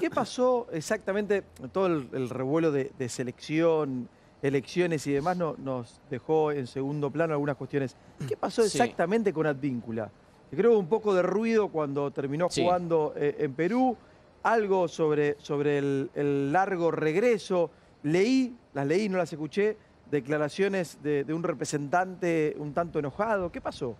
¿Qué pasó exactamente? Todo el, revuelo de, selección, elecciones y demás no, nos dejó en segundo plano algunas cuestiones. ¿Qué pasó exactamente con Advíncula? Creo un poco de ruido cuando terminó jugando eh, en Perú, algo sobre, sobre el, largo regreso. Leí, las leí, no las escuché, declaraciones de un representante un tanto enojado. ¿Qué pasó?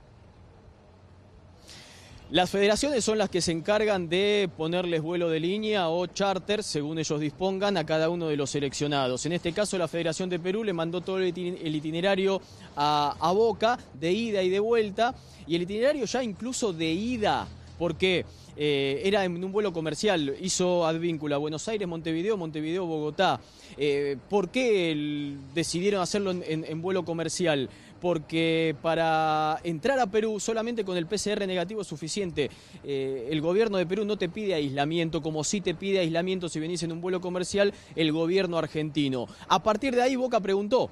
Las federaciones son las que se encargan de ponerles vuelo de línea o charter, según ellos dispongan, a cada uno de los seleccionados. En este caso, la Federación de Perú le mandó todo el itinerario a, Boca, de ida y de vuelta, y el itinerario ya incluso de ida. Porque eh, era en un vuelo comercial, hizo Advíncula Buenos Aires, Montevideo, Montevideo, Bogotá. Eh, ¿Por qué decidieron hacerlo en, vuelo comercial? porque para entrar a Perú solamente con el PCR negativo es suficiente. Eh, el gobierno de Perú no te pide aislamiento, como sí te pide aislamiento si venís en un vuelo comercial el gobierno argentino. A partir de ahí Boca preguntó,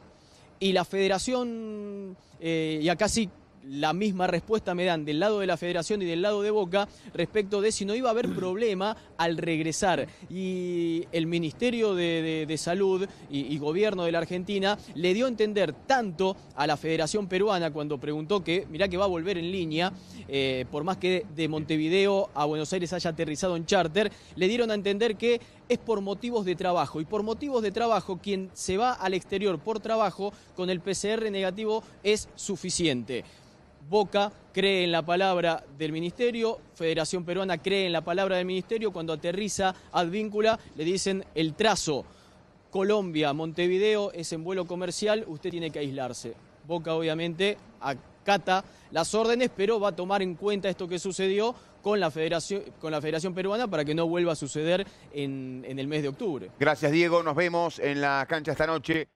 y la federación, ya y acá sí la misma respuesta me dan del lado de la federación y del lado de Boca respecto de si no iba a haber problema al regresar. Y el Ministerio de, Salud y, Gobierno de la Argentina le dio a entender tanto a la Federación Peruana cuando preguntó que, mirá que va a volver en línea, eh, por más que de Montevideo a Buenos Aires haya aterrizado en charter, le dieron a entender que es por motivos de trabajo. Y por motivos de trabajo, quien se va al exterior por trabajo con el PCR negativo es suficiente. Boca cree en la palabra del Ministerio, Federación Peruana cree en la palabra del Ministerio, cuando aterriza Advíncula le dicen el trazo. Colombia, Montevideo es en vuelo comercial, usted tiene que aislarse. Boca obviamente acata las órdenes, pero va a tomar en cuenta esto que sucedió con la Federación, con la Federación Peruana para que no vuelva a suceder en, en el mes de octubre. Gracias Diego, nos vemos en la cancha esta noche.